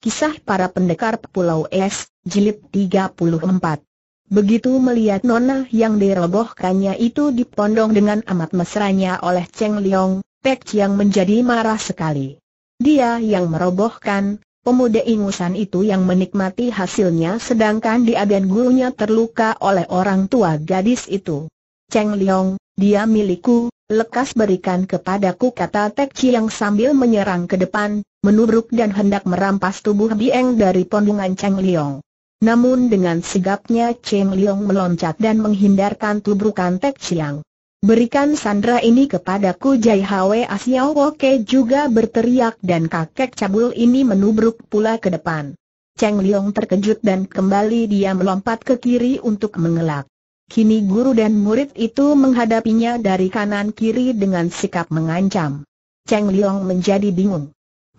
Kisah para pendekar Pulau Es, Jilid 34 Begitu melihat nona yang dirobohkannya itu dipondong dengan amat mesranya oleh Cheng Liang, Pek Chiang menjadi marah sekali. Dia yang merobohkan, pemuda ingusan itu yang menikmati hasilnya sedangkan dia dan gurunya terluka oleh orang tua gadis itu. Cheng Liang, dia milikku, lekas berikan kepadaku kata Pek Chiang sambil menyerang ke depan, menubruk dan hendak merampas tubuh Bieng dari pondungan Cheng Liong. Namun dengan sigapnya Cheng Liong meloncat dan menghindarkan tubrukan Tek Chiang. Berikan sandra ini kepadaku Jai Hwe Asiao Woke juga berteriak dan kakek cabul ini menubruk pula ke depan. Cheng Liong terkejut dan kembali dia melompat ke kiri untuk mengelak. Kini guru dan murid itu menghadapinya dari kanan kiri dengan sikap mengancam. Cheng Liong menjadi bingung.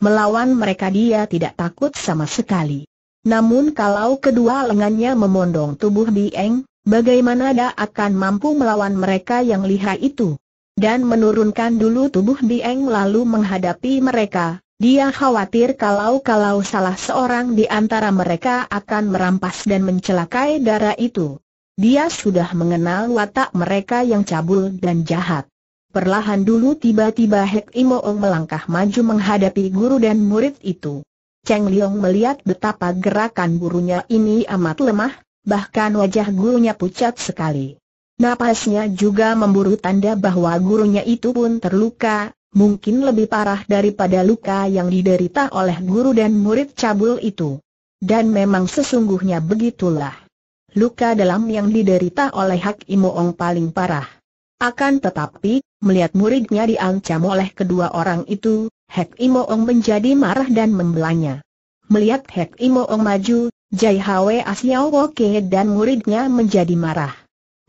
Melawan mereka dia tidak takut sama sekali. Namun kalau kedua lengannya memondong tubuh Bieng, bagaimana dia akan mampu melawan mereka yang lihai itu? Dan menurunkan dulu tubuh Bieng lalu menghadapi mereka, dia khawatir kalau-kalau salah seorang di antara mereka akan merampas dan mencelakai darah itu. Dia sudah mengenal watak mereka yang cabul dan jahat. Perlahan dulu tiba-tiba Hek Imoong melangkah maju menghadapi guru dan murid itu. Cheng Liong melihat betapa gerakan gurunya ini amat lemah, bahkan wajah gurunya pucat sekali. Napasnya juga memburu tanda bahwa gurunya itu pun terluka, mungkin lebih parah daripada luka yang diderita oleh guru dan murid cabul itu. Dan memang sesungguhnya begitulah. Luka dalam yang diderita oleh Hak Imoong paling parah. Akan tetapi, melihat muridnya diancam oleh kedua orang itu, Hek Imoong menjadi marah dan membelanya. Melihat Hek Imoong maju, Jai Hwe Asiao Woke dan muridnya menjadi marah.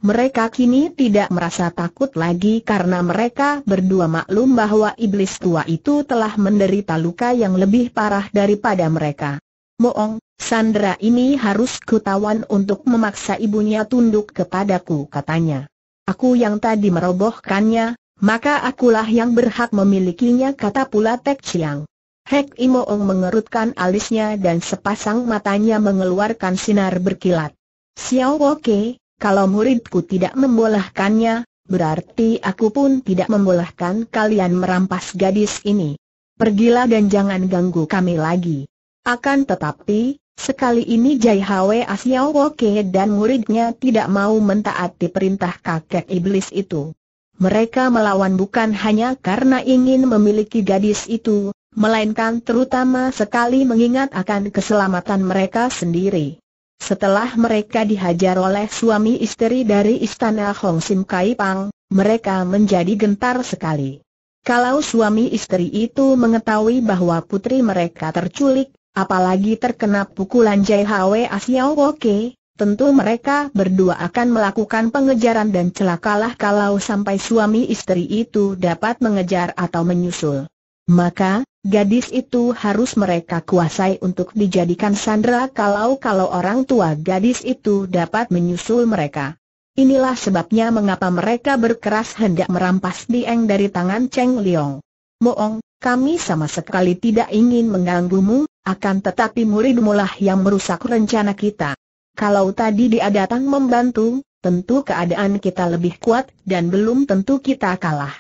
Mereka kini tidak merasa takut lagi karena mereka berdua maklum bahwa iblis tua itu telah menderita luka yang lebih parah daripada mereka. Moong, Sandra ini harus kutawan untuk memaksa ibunya tunduk kepadaku katanya. Aku yang tadi merobohkannya, maka akulah yang berhak memilikinya kata pula Tek Chiang. Hek Imoong mengerutkan alisnya dan sepasang matanya mengeluarkan sinar berkilat. Xiao Woke, kalau muridku tidak membolehkannya, berarti aku pun tidak membolehkan kalian merampas gadis ini. Pergilah dan jangan ganggu kami lagi. Akan tetapi, Sekali ini Jai Hwe Asiao Woke dan muridnya tidak mau mentaati perintah kakek iblis itu. Mereka melawan bukan hanya karena ingin memiliki gadis itu, melainkan terutama sekali mengingat akan keselamatan mereka sendiri. Setelah mereka dihajar oleh suami istri dari istana Hong Sim Kai Pang, mereka menjadi gentar sekali. Kalau suami istri itu mengetahui bahwa putri mereka terculik, Apalagi terkena pukulan Jai Hwe Asiao Woke, tentu mereka berdua akan melakukan pengejaran dan celakalah kalau sampai suami istri itu dapat mengejar atau menyusul. Maka, gadis itu harus mereka kuasai untuk dijadikan sandera kalau-kalau orang tua gadis itu dapat menyusul mereka. Inilah sebabnya mengapa mereka berkeras hendak merampas Dieng dari tangan Cheng Liong. Moong, kami sama sekali tidak ingin mengganggumu, akan tetapi muridmu lah yang merusak rencana kita. Kalau tadi dia datang membantu, tentu keadaan kita lebih kuat dan belum tentu kita kalah.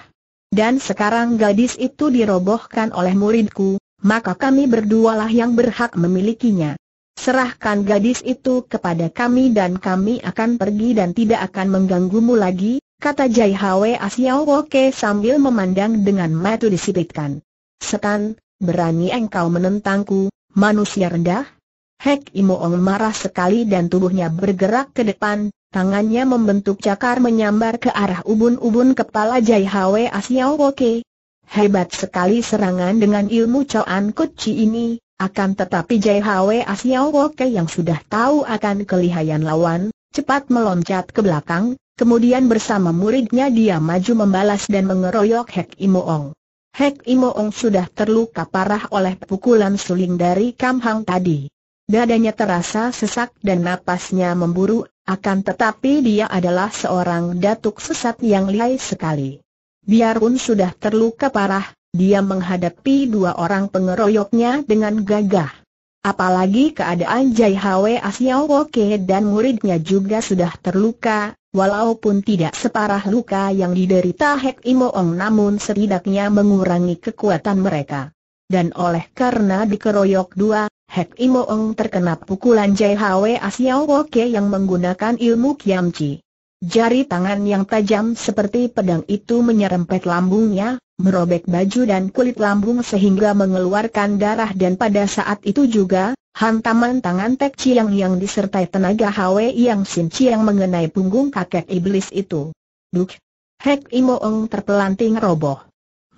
Dan sekarang gadis itu dirobohkan oleh muridku, maka kami berdualah yang berhak memilikinya. Serahkan gadis itu kepada kami dan kami akan pergi dan tidak akan mengganggumu lagi, kata Jai Hwe Asiao Woke sambil memandang dengan mata disipitkan. Setan, berani engkau menentangku, manusia rendah? Hek Imoong marah sekali dan tubuhnya bergerak ke depan, tangannya membentuk cakar menyambar ke arah ubun-ubun kepala Jai Hwe Asiao Woke. Hebat sekali serangan dengan ilmu Choan Kuchi ini, akan tetapi Jai Hwe Asiao Woke yang sudah tahu akan kelihayan lawan, cepat meloncat ke belakang, Kemudian bersama muridnya dia maju membalas dan mengeroyok Hek Imoong. Hek Imoong sudah terluka parah oleh pukulan suling dari Kam Hang tadi. Dadanya terasa sesak dan napasnya memburu, akan tetapi dia adalah seorang datuk sesat yang lihai sekali. Biarpun sudah terluka parah, dia menghadapi dua orang pengeroyoknya dengan gagah. Apalagi keadaan Jai Hwe Asiawoke dan muridnya juga sudah terluka, Walaupun tidak separah luka yang diderita Hek Imoong namun setidaknya mengurangi kekuatan mereka. Dan oleh karena dikeroyok dua, Hek Imoong terkena pukulan Jai JHW Asiao Woke yang menggunakan ilmu Kiamci. Jari tangan yang tajam seperti pedang itu menyerempet lambungnya, merobek baju dan kulit lambung sehingga mengeluarkan darah dan pada saat itu juga, hantaman tangan Tek Chiang yang disertai tenaga Hwe yang Sin Chiang mengenai punggung kakek iblis itu. Duk! Hek Imoong terpelanting roboh.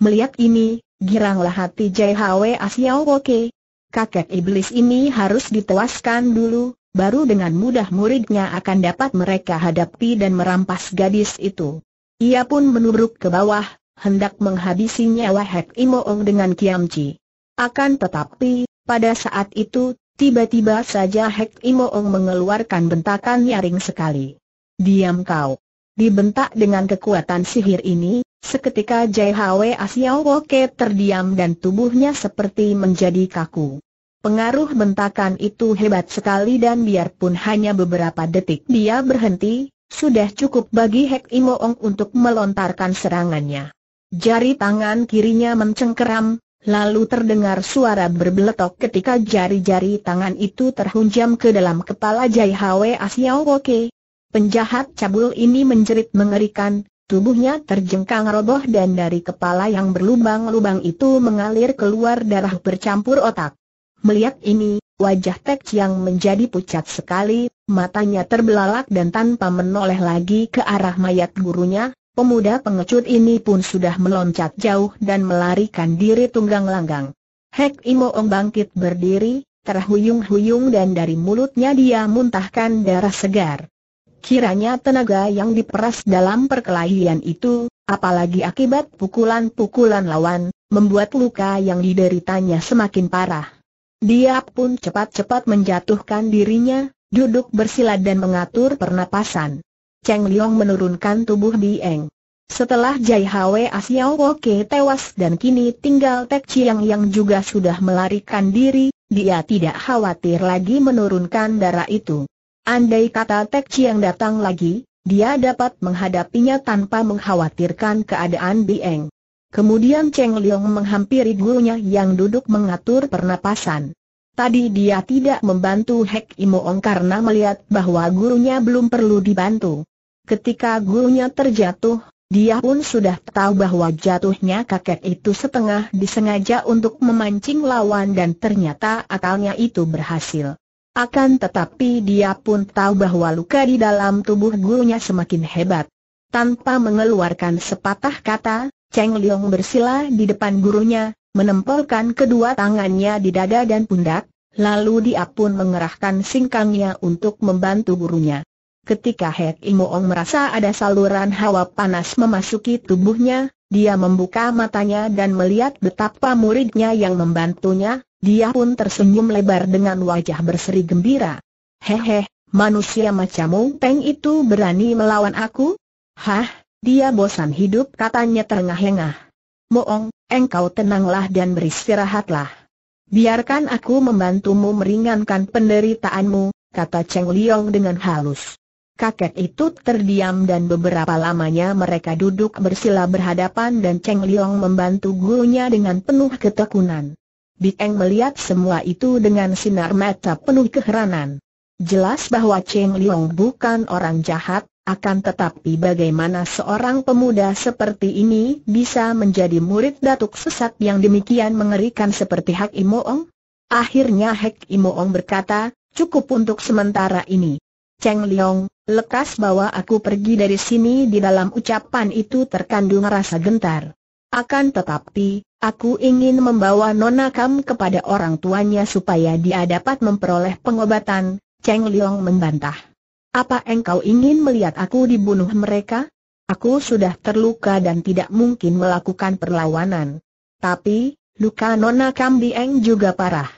Melihat ini, giranglah hati Jai Hwe Asiao Woke. Kakek iblis ini harus ditewaskan dulu, baru dengan mudah muridnya akan dapat mereka hadapi dan merampas gadis itu. Ia pun menubruk ke bawah, hendak menghabisi nyawa Hek Imoong dengan Kiamci. Akan tetapi, pada saat itu, tiba-tiba saja Hek Imoong mengeluarkan bentakan nyaring sekali. Diam kau! Dibentak dengan kekuatan sihir ini, seketika Jaihawe Asiao Woke terdiam dan tubuhnya seperti menjadi kaku. Pengaruh bentakan itu hebat sekali dan biarpun hanya beberapa detik dia berhenti, sudah cukup bagi Hek Imoong untuk melontarkan serangannya. Jari tangan kirinya mencengkeram, lalu terdengar suara berbeletok ketika jari-jari tangan itu terhunjam ke dalam kepala Jai Hwe Asiao Woke. Penjahat cabul ini menjerit mengerikan, tubuhnya terjengkang roboh dan dari kepala yang berlubang-lubang itu mengalir keluar darah bercampur otak. Melihat ini, wajah Tek yang menjadi pucat sekali, matanya terbelalak dan tanpa menoleh lagi ke arah mayat gurunya, Pemuda pengecut ini pun sudah meloncat jauh dan melarikan diri tunggang langgang. Hek Imoong bangkit berdiri, terhuyung-huyung dan dari mulutnya dia muntahkan darah segar. Kiranya tenaga yang diperas dalam perkelahian itu, apalagi akibat pukulan-pukulan lawan, membuat luka yang dideritanya semakin parah. Dia pun cepat-cepat menjatuhkan dirinya, duduk bersila dan mengatur pernapasan. Cheng Liong menurunkan tubuh Bieng. Setelah Jai Hwe Asiao Woke tewas dan kini tinggal Tek Chiang yang juga sudah melarikan diri, dia tidak khawatir lagi menurunkan darah itu. Andai kata Tek Chiang datang lagi, dia dapat menghadapinya tanpa mengkhawatirkan keadaan Bieng. Kemudian Cheng Liong menghampiri gurunya yang duduk mengatur pernapasan. Tadi dia tidak membantu Hek Imoong karena melihat bahwa gurunya belum perlu dibantu. Ketika gurunya terjatuh, dia pun sudah tahu bahwa jatuhnya kakek itu setengah disengaja untuk memancing lawan dan ternyata akalnya itu berhasil. Akan tetapi dia pun tahu bahwa luka di dalam tubuh gurunya semakin hebat. Tanpa mengeluarkan sepatah kata, Cheng Liong bersila di depan gurunya, menempelkan kedua tangannya di dada dan pundak, lalu dia pun mengerahkan singkangnya untuk membantu gurunya. Ketika Hek Imoong merasa ada saluran hawa panas memasuki tubuhnya, dia membuka matanya dan melihat betapa muridnya yang membantunya, dia pun tersenyum lebar dengan wajah berseri gembira. Hehe, manusia macammu Peng itu berani melawan aku? Hah, dia bosan hidup katanya terengah-engah. Moong, engkau tenanglah dan beristirahatlah. Biarkan aku membantumu meringankan penderitaanmu, kata Cheng Liang dengan halus. Kakek itu terdiam dan beberapa lamanya mereka duduk bersila berhadapan dan Cheng Liang membantu gurunya dengan penuh ketekunan. Bieng melihat semua itu dengan sinar mata penuh keheranan. Jelas bahwa Cheng Liang bukan orang jahat, akan tetapi bagaimana seorang pemuda seperti ini bisa menjadi murid datuk sesat yang demikian mengerikan seperti Hak Imoong? Akhirnya Hak Imoong berkata, cukup untuk sementara ini. Cheng Liong, lekas bawa aku pergi dari sini di dalam ucapan itu terkandung rasa gentar. Akan tetapi, aku ingin membawa Nona Kam kepada orang tuanya supaya dia dapat memperoleh pengobatan, Cheng Liong membantah. Apa engkau ingin melihat aku dibunuh mereka? Aku sudah terluka dan tidak mungkin melakukan perlawanan. Tapi, luka Nona Kam Dieng juga parah.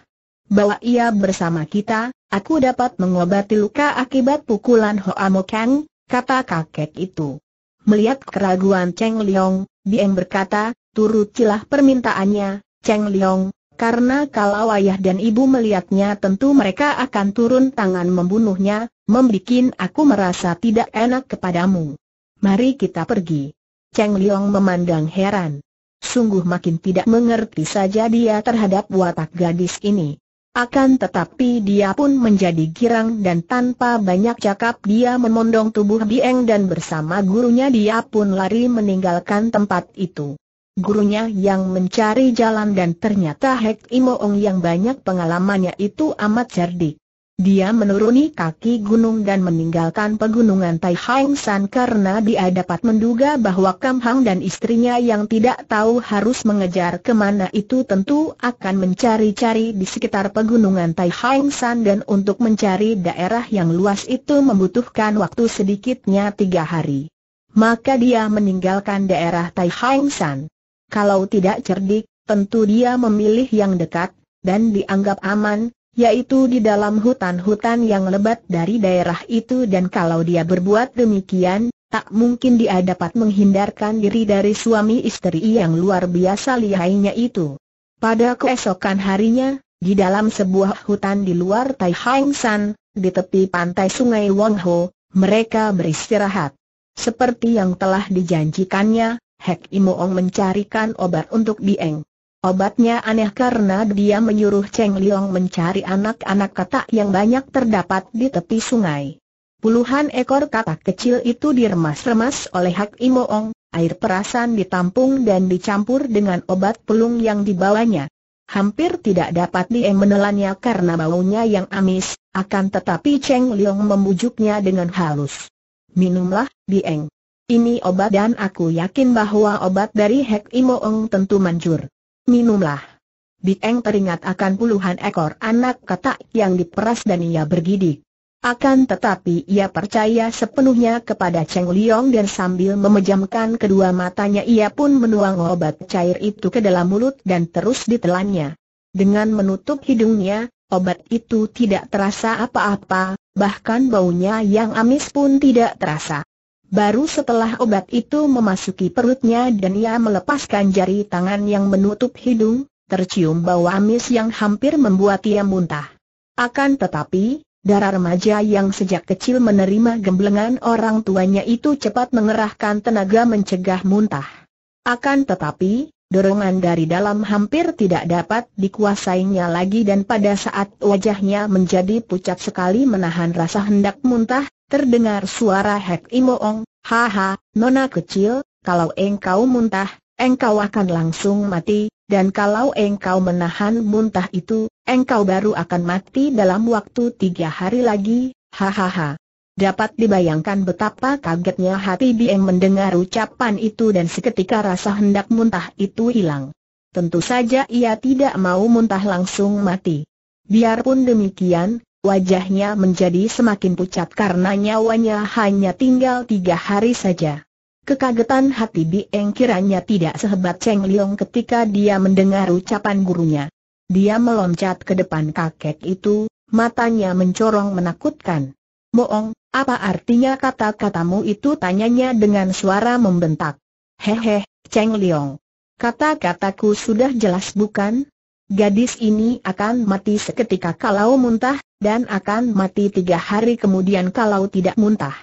Bawa ia bersama kita, Aku dapat mengobati luka akibat pukulan Mo Kang, kata kakek itu. Melihat keraguan Cheng Liong, dia berkata, turutilah permintaannya, Cheng Liong, karena kalau ayah dan ibu melihatnya tentu mereka akan turun tangan membunuhnya, membuat aku merasa tidak enak kepadamu. Mari kita pergi. Cheng Liong memandang heran. Sungguh makin tidak mengerti saja dia terhadap watak gadis ini. Akan tetapi dia pun menjadi girang dan tanpa banyak cakap dia memondong tubuh Bieng dan bersama gurunya dia pun lari meninggalkan tempat itu. Gurunya yang mencari jalan dan ternyata Hek Imoong yang banyak pengalamannya itu amat cerdik. Dia menuruni kaki gunung dan meninggalkan pegunungan Tai Hang San karena dia dapat menduga bahwa Kam Hang dan istrinya yang tidak tahu harus mengejar kemana itu tentu akan mencari-cari di sekitar pegunungan Tai Hang San dan untuk mencari daerah yang luas itu membutuhkan waktu sedikitnya tiga hari. Maka dia meninggalkan daerah Tai Hang San. Kalau tidak cerdik, tentu dia memilih yang dekat, dan dianggap aman, yaitu di dalam hutan-hutan yang lebat dari daerah itu dan kalau dia berbuat demikian, tak mungkin dia dapat menghindarkan diri dari suami istri yang luar biasa lihainya itu. Pada keesokan harinya, di dalam sebuah hutan di luar Tai Hang San, di tepi pantai sungai Wong Ho, mereka beristirahat. Seperti yang telah dijanjikannya, Hek Imoong mencarikan obat untuk Bieng. Obatnya aneh karena dia menyuruh Cheng Liang mencari anak-anak katak yang banyak terdapat di tepi sungai. Puluhan ekor katak kecil itu diremas-remas oleh Hak Imoong, air perasan ditampung dan dicampur dengan obat pelung yang dibawanya. Hampir tidak dapat dia menelannya karena baunya yang amis, akan tetapi Cheng Liang membujuknya dengan halus. Minumlah, Dieng. Ini obat dan aku yakin bahwa obat dari Hek Imoong tentu manjur minumlah. Bieng teringat akan puluhan ekor anak katak yang diperas dan ia bergidik. Akan tetapi ia percaya sepenuhnya kepada Cheng Liang dan sambil memejamkan kedua matanya ia pun menuang obat cair itu ke dalam mulut dan terus ditelannya. Dengan menutup hidungnya, obat itu tidak terasa apa-apa, bahkan baunya yang amis pun tidak terasa. Baru setelah obat itu memasuki perutnya dan ia melepaskan jari tangan yang menutup hidung, tercium bau amis yang hampir membuat ia muntah. Akan tetapi, darah remaja yang sejak kecil menerima gemblengan orang tuanya itu cepat mengerahkan tenaga mencegah muntah. Akan tetapi, dorongan dari dalam hampir tidak dapat dikuasainya lagi dan pada saat wajahnya menjadi pucat sekali menahan rasa hendak muntah, Terdengar suara Hek Imoong, haha, nona kecil, kalau engkau muntah, engkau akan langsung mati, dan kalau engkau menahan muntah itu, engkau baru akan mati dalam waktu tiga hari lagi, hahaha. Dapat dibayangkan betapa kagetnya hati Bieng mendengar ucapan itu dan seketika rasa hendak muntah itu hilang. Tentu saja ia tidak mau muntah langsung mati. Biarpun demikian, wajahnya menjadi semakin pucat karena nyawanya hanya tinggal tiga hari saja. Kekagetan hati Bieng kiranya tidak sehebat Cheng Liong ketika dia mendengar ucapan gurunya. Dia meloncat ke depan kakek itu, matanya mencorong menakutkan. Moong, apa artinya kata-katamu itu tanyanya dengan suara membentak. Hehe, Cheng Liong. Kata-kataku sudah jelas bukan? Gadis ini akan mati seketika kalau muntah, dan akan mati tiga hari kemudian kalau tidak muntah.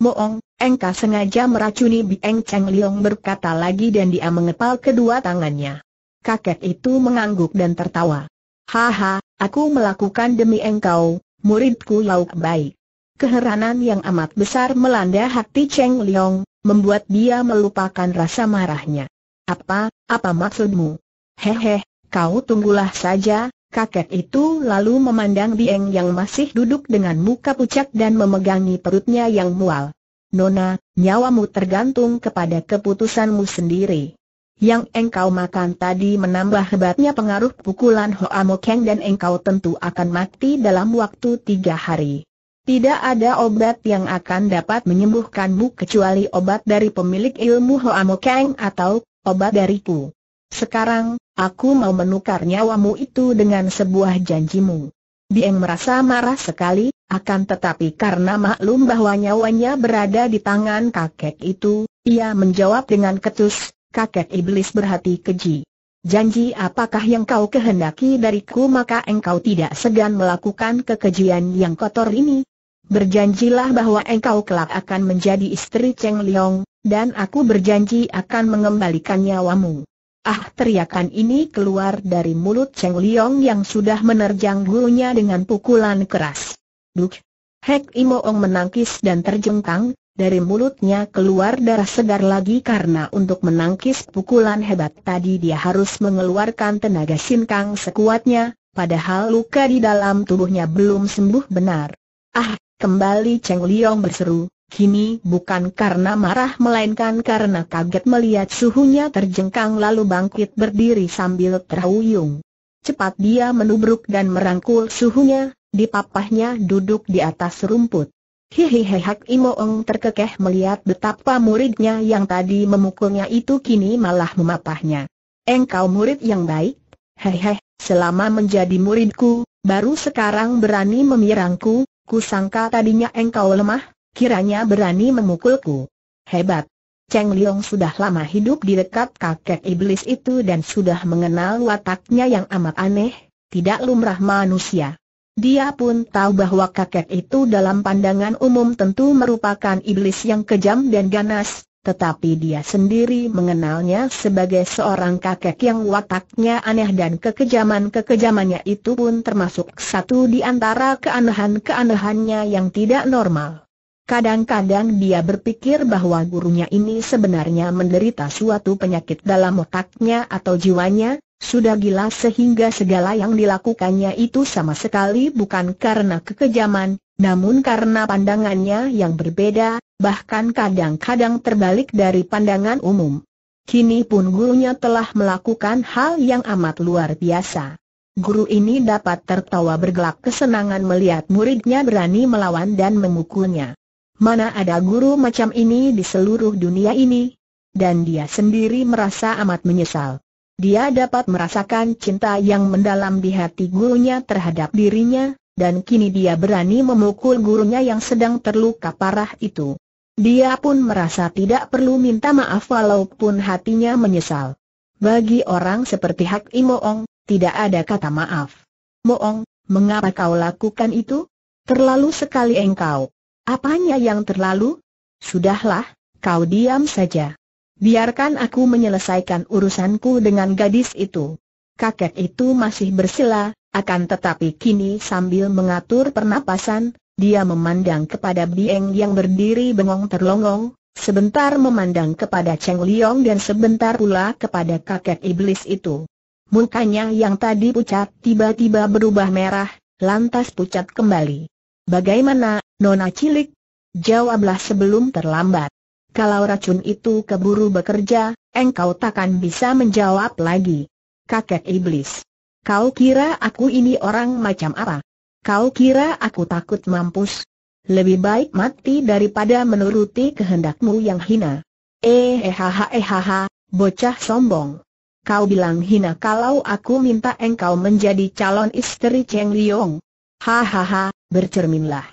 Moong, engka sengaja meracuni Bieng Cheng Liong berkata lagi dan dia mengepal kedua tangannya. Kakek itu mengangguk dan tertawa. Haha, aku melakukan demi engkau, muridku lauk baik. Keheranan yang amat besar melanda hati Cheng Liong, membuat dia melupakan rasa marahnya. Apa, apa maksudmu? Hehe, Kau tunggulah saja, kakek itu lalu memandang Bieng yang masih duduk dengan muka pucat dan memegangi perutnya yang mual. Nona, nyawamu tergantung kepada keputusanmu sendiri. Yang engkau makan tadi menambah hebatnya pengaruh pukulan Hoa Mokeng dan engkau tentu akan mati dalam waktu tiga hari. Tidak ada obat yang akan dapat menyembuhkanmu kecuali obat dari pemilik ilmu Hoa Mokeng atau obat dariku. Sekarang, aku mau menukar nyawamu itu dengan sebuah janjimu. bieng merasa marah sekali, akan tetapi karena maklum bahwa nyawanya berada di tangan kakek itu, ia menjawab dengan ketus, kakek iblis berhati keji. Janji apakah yang kau kehendaki dariku maka engkau tidak segan melakukan kekejian yang kotor ini? Berjanjilah bahwa engkau kelak akan menjadi istri Cheng Liong, dan aku berjanji akan mengembalikan nyawamu. Ah teriakan ini keluar dari mulut Cheng Liong yang sudah menerjang gurunya dengan pukulan keras. Duk! Hek Imo Imoong menangkis dan terjengkang, dari mulutnya keluar darah segar lagi karena untuk menangkis pukulan hebat tadi dia harus mengeluarkan tenaga sinkang sekuatnya, padahal luka di dalam tubuhnya belum sembuh benar. Ah, kembali Cheng Liong berseru, Kini bukan karena marah melainkan karena kaget melihat suhunya terjengkang lalu bangkit berdiri sambil terhuyung. Cepat dia menubruk dan merangkul suhunya, di papahnya duduk di atas rumput. Hihihi Hak Imoong terkekeh melihat betapa muridnya yang tadi memukulnya itu kini malah memapahnya. Engkau murid yang baik, Hehehe, selama menjadi muridku, baru sekarang berani memirangku, kusangka tadinya engkau lemah, Kiranya berani memukulku. Hebat. Cheng Liong sudah lama hidup di dekat kakek iblis itu dan sudah mengenal wataknya yang amat aneh, tidak lumrah manusia. Dia pun tahu bahwa kakek itu dalam pandangan umum tentu merupakan iblis yang kejam dan ganas, tetapi dia sendiri mengenalnya sebagai seorang kakek yang wataknya aneh dan kekejaman-kekejamannya itu pun termasuk satu di antara keanehan-keanehannya yang tidak normal. Kadang-kadang dia berpikir bahwa gurunya ini sebenarnya menderita suatu penyakit dalam otaknya atau jiwanya, sudah gila sehingga segala yang dilakukannya itu sama sekali bukan karena kekejaman, namun karena pandangannya yang berbeda, bahkan kadang-kadang terbalik dari pandangan umum. Kini pun gurunya telah melakukan hal yang amat luar biasa. Guru ini dapat tertawa bergelak kesenangan melihat muridnya berani melawan dan memukulnya. Mana ada guru macam ini di seluruh dunia ini? Dan dia sendiri merasa amat menyesal. Dia dapat merasakan cinta yang mendalam di hati gurunya terhadap dirinya, dan kini dia berani memukul gurunya yang sedang terluka parah itu. Dia pun merasa tidak perlu minta maaf walaupun hatinya menyesal. Bagi orang seperti Hak Imoong, tidak ada kata maaf. Moong, mengapa kau lakukan itu? Terlalu sekali engkau. Apanya yang terlalu? Sudahlah, kau diam saja. Biarkan aku menyelesaikan urusanku dengan gadis itu. Kakek itu masih bersila, akan tetapi kini sambil mengatur pernapasan, dia memandang kepada Bieng yang berdiri bengong terlongong, sebentar memandang kepada Cheng Liang dan sebentar pula kepada kakek iblis itu. Mukanya yang tadi pucat tiba-tiba berubah merah, lantas pucat kembali. Bagaimana, Nona cilik, jawablah sebelum terlambat. Kalau racun itu keburu bekerja, engkau takkan bisa menjawab lagi. Kakek iblis. Kau kira aku ini orang macam apa? Kau kira aku takut mampus? Lebih baik mati daripada menuruti kehendakmu yang hina. Ehehaha ehaha, bocah sombong. Kau bilang hina kalau aku minta engkau menjadi calon istri Cheng Liong. Hahaha, bercerminlah.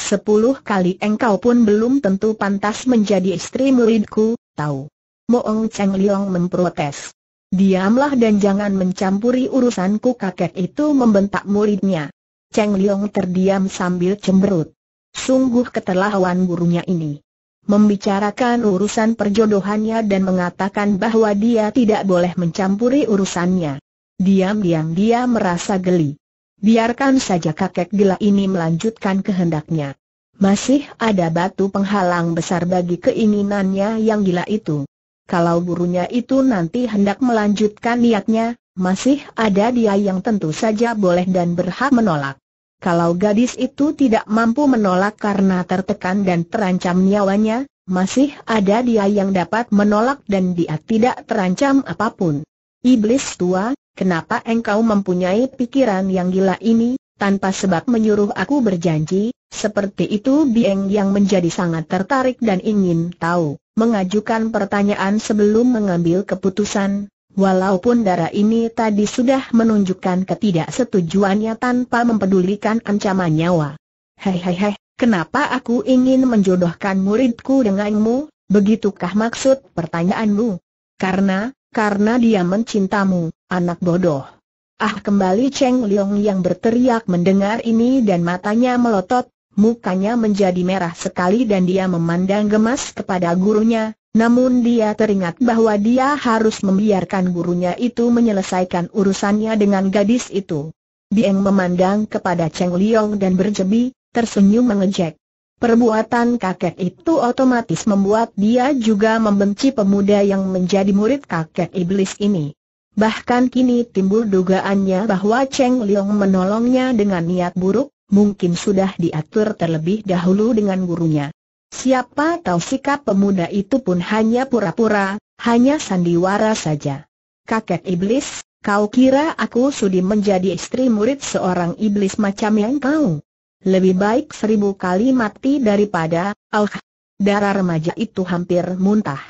Sepuluh kali engkau pun belum tentu pantas menjadi istri muridku, tahu. Moong Cheng Liang memprotes. Diamlah dan jangan mencampuri urusanku kakek itu membentak muridnya. Cheng Liang terdiam sambil cemberut. Sungguh keterlaluan gurunya ini. Membicarakan urusan perjodohannya dan mengatakan bahwa dia tidak boleh mencampuri urusannya. Diam-diam dia merasa geli. Biarkan saja kakek gila ini melanjutkan kehendaknya. Masih ada batu penghalang besar bagi keinginannya yang gila itu. Kalau gurunya itu nanti hendak melanjutkan niatnya, masih ada dia yang tentu saja boleh dan berhak menolak. Kalau gadis itu tidak mampu menolak karena tertekan dan terancam nyawanya, masih ada dia yang dapat menolak dan dia tidak terancam apapun. Iblis tua, Kenapa engkau mempunyai pikiran yang gila ini, tanpa sebab menyuruh aku berjanji? Seperti itu Bieng yang menjadi sangat tertarik dan ingin tahu, mengajukan pertanyaan sebelum mengambil keputusan, Walaupun darah ini tadi sudah menunjukkan ketidaksetujuannya tanpa mempedulikan ancaman nyawa. Hei hei hei, kenapa aku ingin menjodohkan muridku denganmu, begitukah maksud pertanyaanmu? Karena, karena dia mencintamu, anak bodoh. Ah kembali Cheng Liong yang berteriak mendengar ini dan matanya melotot, mukanya menjadi merah sekali dan dia memandang gemas kepada gurunya, namun dia teringat bahwa dia harus membiarkan gurunya itu menyelesaikan urusannya dengan gadis itu. Dieng memandang kepada Cheng Liong dan berjebi, tersenyum mengejek. Perbuatan kakek itu otomatis membuat dia juga membenci pemuda yang menjadi murid kakek iblis ini. Bahkan kini timbul dugaannya bahwa Cheng Liang menolongnya dengan niat buruk, mungkin sudah diatur terlebih dahulu dengan gurunya. Siapa tahu sikap pemuda itu pun hanya pura-pura, hanya sandiwara saja. Kakek iblis, kau kira aku sudi menjadi istri murid seorang iblis macam yang kau? Lebih baik seribu kali mati daripada, alhamdulillah. Darah remaja itu hampir muntah.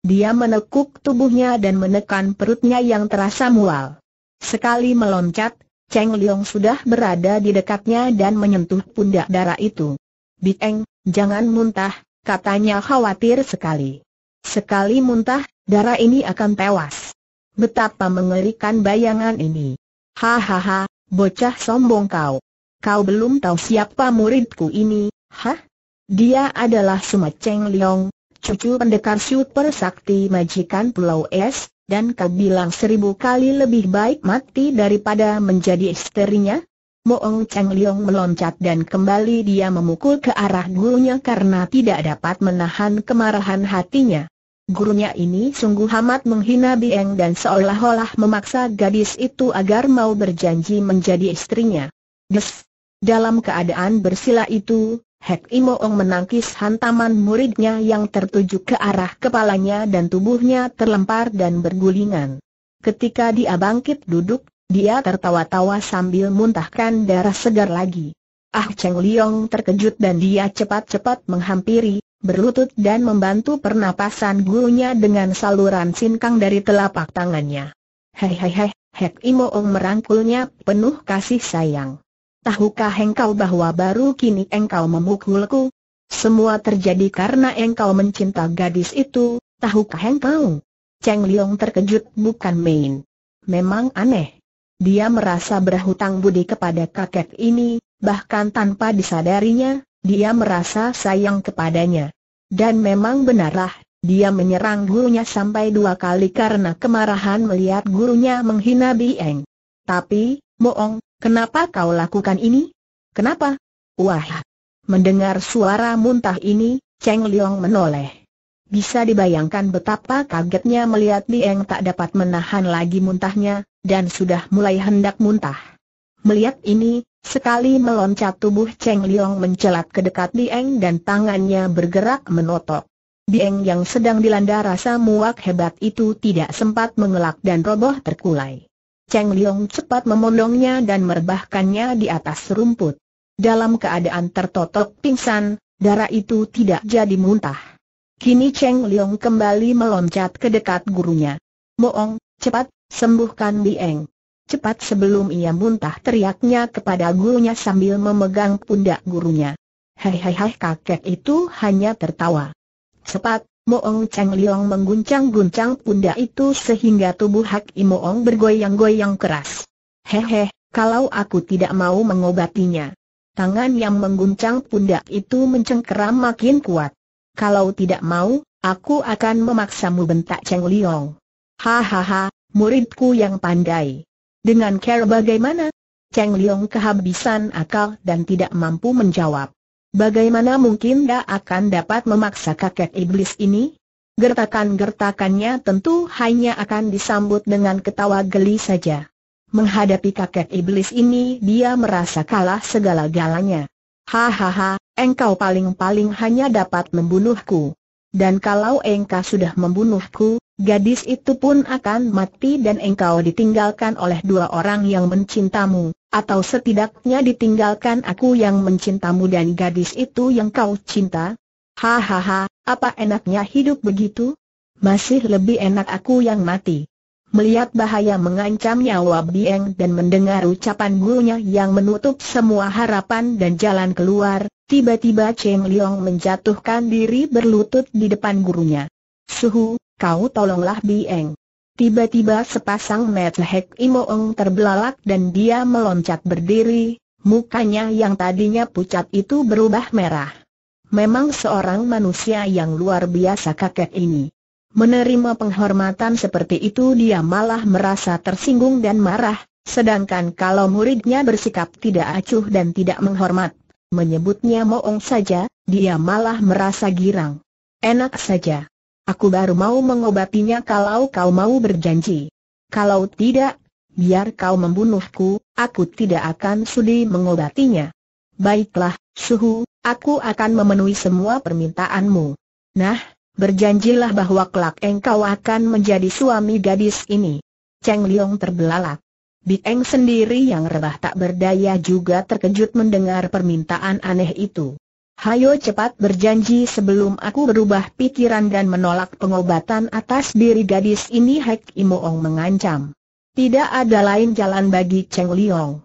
Dia menekuk tubuhnya dan menekan perutnya yang terasa mual. Sekali meloncat, Cheng Liong sudah berada di dekatnya dan menyentuh pundak darah itu. Bieng, jangan muntah, katanya khawatir sekali. Sekali muntah, darah ini akan tewas. Betapa mengerikan bayangan ini. Hahaha, bocah sombong kau. Kau belum tahu siapa muridku ini, hah? Dia adalah Cheng Leong, cucu pendekar super sakti majikan Pulau Es, dan kau bilang seribu kali lebih baik mati daripada menjadi istrinya? Moong Cheng Leong meloncat dan kembali dia memukul ke arah gurunya karena tidak dapat menahan kemarahan hatinya. Gurunya ini sungguh amat menghina Bieng dan seolah-olah memaksa gadis itu agar mau berjanji menjadi istrinya. Des, dalam keadaan bersila itu, Hek Imoong menangkis hantaman muridnya yang tertuju ke arah kepalanya dan tubuhnya terlempar dan bergulingan. Ketika dia bangkit duduk, dia tertawa-tawa sambil muntahkan darah segar lagi. Ah Cheng Liong terkejut dan dia cepat-cepat menghampiri, berlutut dan membantu pernapasan gurunya dengan saluran sinkang dari telapak tangannya. Hei hei hei, Hek Imoong merangkulnya penuh kasih sayang. Tahukah engkau bahwa baru kini engkau memukulku? Semua terjadi karena engkau mencinta gadis itu, tahukah engkau? Cheng Liong terkejut bukan main. Memang aneh. Dia merasa berhutang budi kepada kakek ini, bahkan tanpa disadarinya, dia merasa sayang kepadanya. Dan memang benarlah, dia menyerang gurunya sampai dua kali karena kemarahan melihat gurunya menghina Bieng. Tapi, Moong, Kenapa kau lakukan ini? Kenapa? Wah! Mendengar suara muntah ini, Cheng Liang menoleh. Bisa dibayangkan betapa kagetnya melihat Dieng tak dapat menahan lagi muntahnya, dan sudah mulai hendak muntah. Melihat ini, sekali meloncat tubuh Cheng Liang mencelat ke dekat Dieng dan tangannya bergerak menotok. Dieng yang sedang dilanda rasa muak hebat itu tidak sempat mengelak dan roboh terkulai. Cheng Liong cepat memondongnya dan merebahkannya di atas rumput. Dalam keadaan tertotok pingsan, darah itu tidak jadi muntah. Kini Cheng Liong kembali meloncat ke dekat gurunya. Moong, cepat, sembuhkan Bieng. Cepat sebelum ia muntah teriaknya kepada gurunya sambil memegang pundak gurunya. Hei hei hei kakek itu hanya tertawa. Cepat, Moong Chang Liong mengguncang-guncang pundak itu sehingga tubuh Hak Imoong bergoyang-goyang keras. Hehe, kalau aku tidak mau mengobatinya. Tangan yang mengguncang pundak itu mencengkeram makin kuat. Kalau tidak mau, aku akan memaksamu bentak Cheng Liong. Hahaha, muridku yang pandai. Dengan care bagaimana? Cheng Liong kehabisan akal dan tidak mampu menjawab. Bagaimana mungkin dia akan dapat memaksa kakek iblis ini? Gertakan-gertakannya tentu hanya akan disambut dengan ketawa geli saja. Menghadapi kakek iblis ini dia merasa kalah segala-galanya. Hahaha, engkau paling-paling hanya dapat membunuhku. Dan kalau engkau sudah membunuhku, gadis itu pun akan mati dan engkau ditinggalkan oleh dua orang yang mencintamu atau setidaknya ditinggalkan aku yang mencintamu dan gadis itu yang kau cinta? Hahaha, apa enaknya hidup begitu? Masih lebih enak aku yang mati. Melihat bahaya mengancam nyawa Bieng dan mendengar ucapan gurunya yang menutup semua harapan dan jalan keluar, tiba-tiba Cheng Liong menjatuhkan diri berlutut di depan gurunya. Suhu, kau tolonglah Bieng. Tiba-tiba sepasang hek Imoong terbelalak dan dia meloncat berdiri, mukanya yang tadinya pucat itu berubah merah. Memang seorang manusia yang luar biasa kakek ini. Menerima penghormatan seperti itu dia malah merasa tersinggung dan marah, sedangkan kalau muridnya bersikap tidak acuh dan tidak menghormat, menyebutnya moong saja, dia malah merasa girang. Enak saja. Aku baru mau mengobatinya kalau kau mau berjanji. Kalau tidak, biar kau membunuhku, aku tidak akan sudi mengobatinya. Baiklah, Suhu, aku akan memenuhi semua permintaanmu. Nah, berjanjilah bahwa kelak engkau akan menjadi suami gadis ini. Cheng Liong terbelalak. Bieng sendiri yang rebah tak berdaya juga terkejut mendengar permintaan aneh itu. Hayo cepat berjanji sebelum aku berubah pikiran dan menolak pengobatan atas diri gadis ini Hek Imoong mengancam. Tidak ada lain jalan bagi Cheng Liong.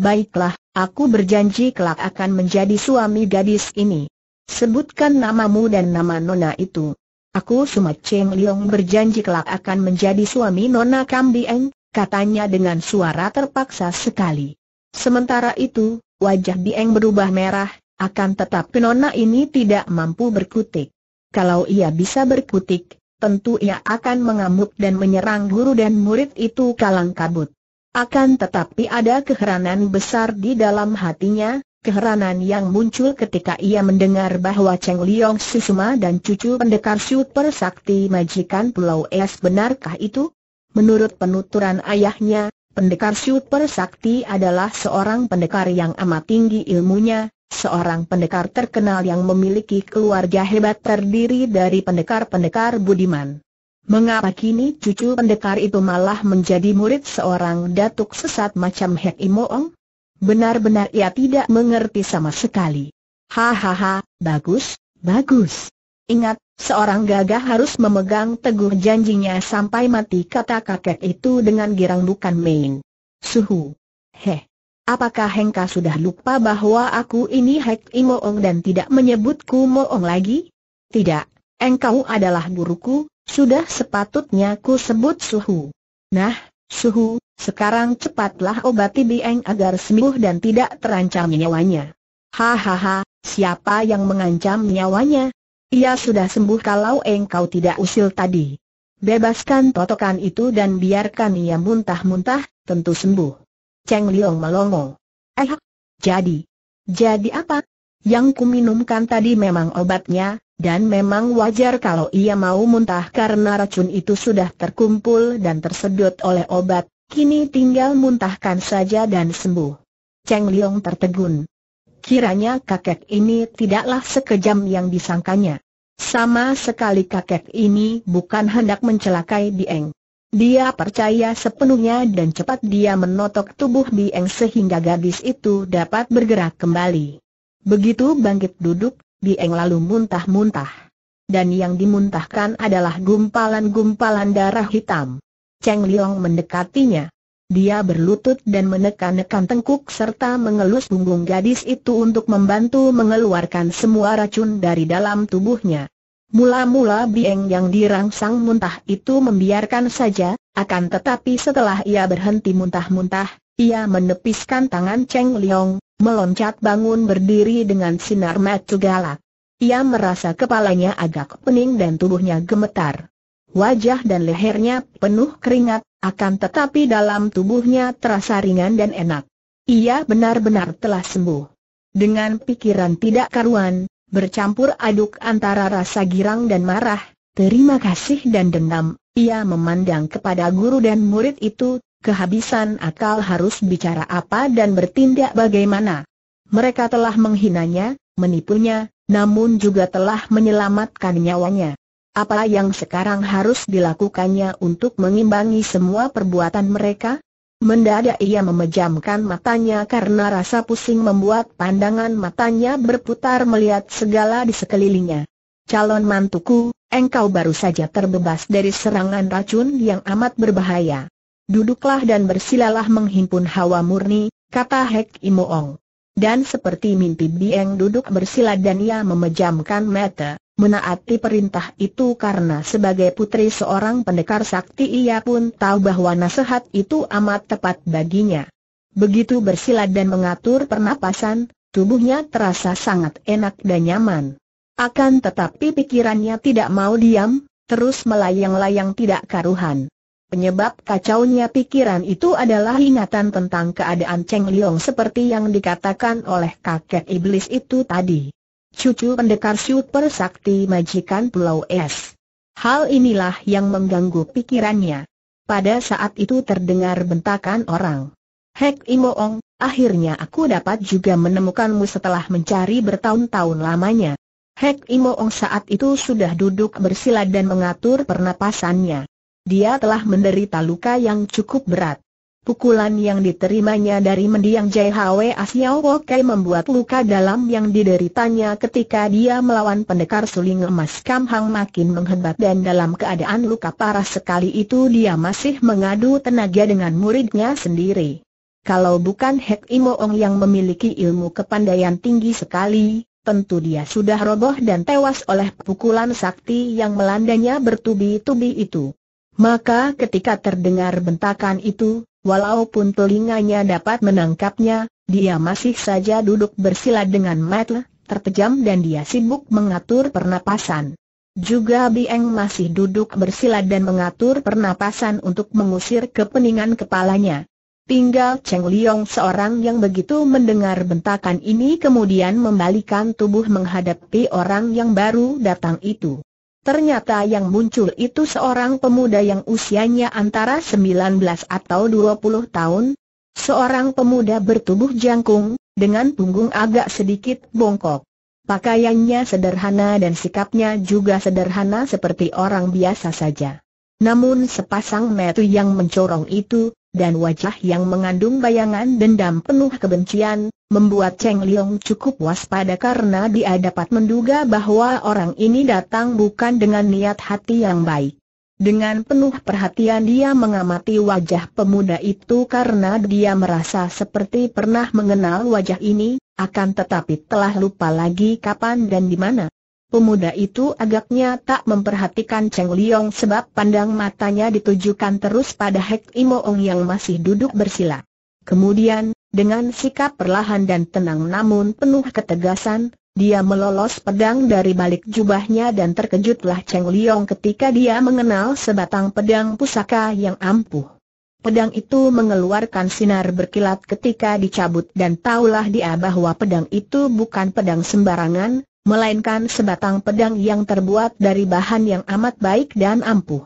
Baiklah, aku berjanji kelak akan menjadi suami gadis ini. Sebutkan namamu dan nama nona itu. Aku Sumat Cheng Liong berjanji kelak akan menjadi suami nona Kambieng, katanya dengan suara terpaksa sekali. Sementara itu, wajah Dieng berubah merah, akan tetapi nona ini tidak mampu berkutik. Kalau ia bisa berkutik, tentu ia akan mengamuk dan menyerang guru dan murid itu kalang kabut. Akan tetapi ada keheranan besar di dalam hatinya, keheranan yang muncul ketika ia mendengar bahwa Cheng Liong Susuma dan cucu pendekar super sakti majikan Pulau Es benarkah itu? Menurut penuturan ayahnya, pendekar super sakti adalah seorang pendekar yang amat tinggi ilmunya, seorang pendekar terkenal yang memiliki keluarga hebat terdiri dari pendekar-pendekar budiman. Mengapa kini cucu pendekar itu malah menjadi murid seorang datuk sesat macam Hek Imoong? Benar-benar ia tidak mengerti sama sekali. Hahaha, bagus, bagus. Ingat, seorang gagah harus memegang teguh janjinya sampai mati kata kakek itu dengan girang bukan main. Suhu. Heh. Apakah Hengka sudah lupa bahwa aku ini Hek Imoong dan tidak menyebutku Moong lagi? Tidak, engkau adalah guruku, sudah sepatutnya ku sebut Suhu. Nah, Suhu, sekarang cepatlah obati Bieng agar sembuh dan tidak terancam nyawanya. Hahaha, siapa yang mengancam nyawanya? Ia sudah sembuh kalau engkau tidak usil tadi. Bebaskan totokan itu dan biarkan ia muntah-muntah, tentu sembuh. Cheng Liong melongo. Eh, jadi. Jadi apa? Yang kuminumkan tadi memang obatnya, dan memang wajar kalau ia mau muntah karena racun itu sudah terkumpul dan tersedot oleh obat, kini tinggal muntahkan saja dan sembuh. Cheng Liong tertegun. Kiranya kakek ini tidaklah sekejam yang disangkanya. Sama sekali kakek ini bukan hendak mencelakai Dieng. Dia percaya sepenuhnya dan cepat dia menotok tubuh Bieng sehingga gadis itu dapat bergerak kembali. Begitu bangkit duduk, Bieng lalu muntah-muntah. Dan yang dimuntahkan adalah gumpalan-gumpalan darah hitam. Cheng Liong mendekatinya. Dia berlutut dan menekan-nekan tengkuk serta mengelus punggung gadis itu untuk membantu mengeluarkan semua racun dari dalam tubuhnya. Mula-mula Bieng yang dirangsang muntah itu membiarkan saja, akan tetapi setelah ia berhenti muntah-muntah, ia menepiskan tangan Cheng Liong, meloncat bangun berdiri dengan sinar mata galak. Ia merasa kepalanya agak pening dan tubuhnya gemetar. Wajah dan lehernya penuh keringat, akan tetapi dalam tubuhnya terasa ringan dan enak. Ia benar-benar telah sembuh. Dengan pikiran tidak karuan, bercampur aduk antara rasa girang dan marah, terima kasih dan dendam, ia memandang kepada guru dan murid itu, kehabisan akal harus bicara apa dan bertindak bagaimana. Mereka telah menghinanya, menipunya, namun juga telah menyelamatkan nyawanya. Apa yang sekarang harus dilakukannya untuk mengimbangi semua perbuatan mereka? Mendadak ia memejamkan matanya karena rasa pusing membuat pandangan matanya berputar melihat segala di sekelilingnya. Calon mantuku, engkau baru saja terbebas dari serangan racun yang amat berbahaya. Duduklah dan bersilalah menghimpun hawa murni, kata Hek Imoong. Dan seperti mimpi Bieng duduk bersila dan ia memejamkan mata menaati perintah itu karena sebagai putri seorang pendekar sakti ia pun tahu bahwa nasihat itu amat tepat baginya. Begitu bersilat dan mengatur pernapasan, tubuhnya terasa sangat enak dan nyaman. Akan tetapi pikirannya tidak mau diam, terus melayang-layang tidak karuhan. Penyebab kacaunya pikiran itu adalah ingatan tentang keadaan Cheng Liong seperti yang dikatakan oleh kakek iblis itu tadi cucu pendekar super sakti majikan Pulau Es. Hal inilah yang mengganggu pikirannya. Pada saat itu terdengar bentakan orang. Hek Imoong, akhirnya aku dapat juga menemukanmu setelah mencari bertahun-tahun lamanya. Hek Imoong saat itu sudah duduk bersila dan mengatur pernapasannya. Dia telah menderita luka yang cukup berat. Pukulan yang diterimanya dari mendiang JHW Asiao Wokai membuat luka dalam yang dideritanya ketika dia melawan pendekar suling emas Kam Hang makin menghebat dan dalam keadaan luka parah sekali itu dia masih mengadu tenaga dengan muridnya sendiri. Kalau bukan Hek Imoong yang memiliki ilmu kepandaian tinggi sekali, tentu dia sudah roboh dan tewas oleh pukulan sakti yang melandanya bertubi-tubi itu. Maka ketika terdengar bentakan itu, Walaupun telinganya dapat menangkapnya, dia masih saja duduk bersila dengan mata terpejam dan dia sibuk mengatur pernapasan. Juga Bieng masih duduk bersila dan mengatur pernapasan untuk mengusir kepeningan kepalanya. Tinggal Cheng Liong seorang yang begitu mendengar bentakan ini kemudian membalikan tubuh menghadapi orang yang baru datang itu. Ternyata yang muncul itu seorang pemuda yang usianya antara 19 atau 20 tahun, seorang pemuda bertubuh jangkung, dengan punggung agak sedikit bongkok. Pakaiannya sederhana dan sikapnya juga sederhana seperti orang biasa saja. Namun sepasang metu yang mencorong itu, dan wajah yang mengandung bayangan dendam penuh kebencian, membuat Cheng Liang cukup waspada karena dia dapat menduga bahwa orang ini datang bukan dengan niat hati yang baik. Dengan penuh perhatian dia mengamati wajah pemuda itu karena dia merasa seperti pernah mengenal wajah ini, akan tetapi telah lupa lagi kapan dan di mana. Pemuda itu agaknya tak memperhatikan Cheng Liong sebab pandang matanya ditujukan terus pada Hek Imoong yang masih duduk bersila. Kemudian, dengan sikap perlahan dan tenang namun penuh ketegasan, dia melolos pedang dari balik jubahnya dan terkejutlah Cheng Liong ketika dia mengenal sebatang pedang pusaka yang ampuh. Pedang itu mengeluarkan sinar berkilat ketika dicabut dan taulah dia bahwa pedang itu bukan pedang sembarangan, melainkan sebatang pedang yang terbuat dari bahan yang amat baik dan ampuh.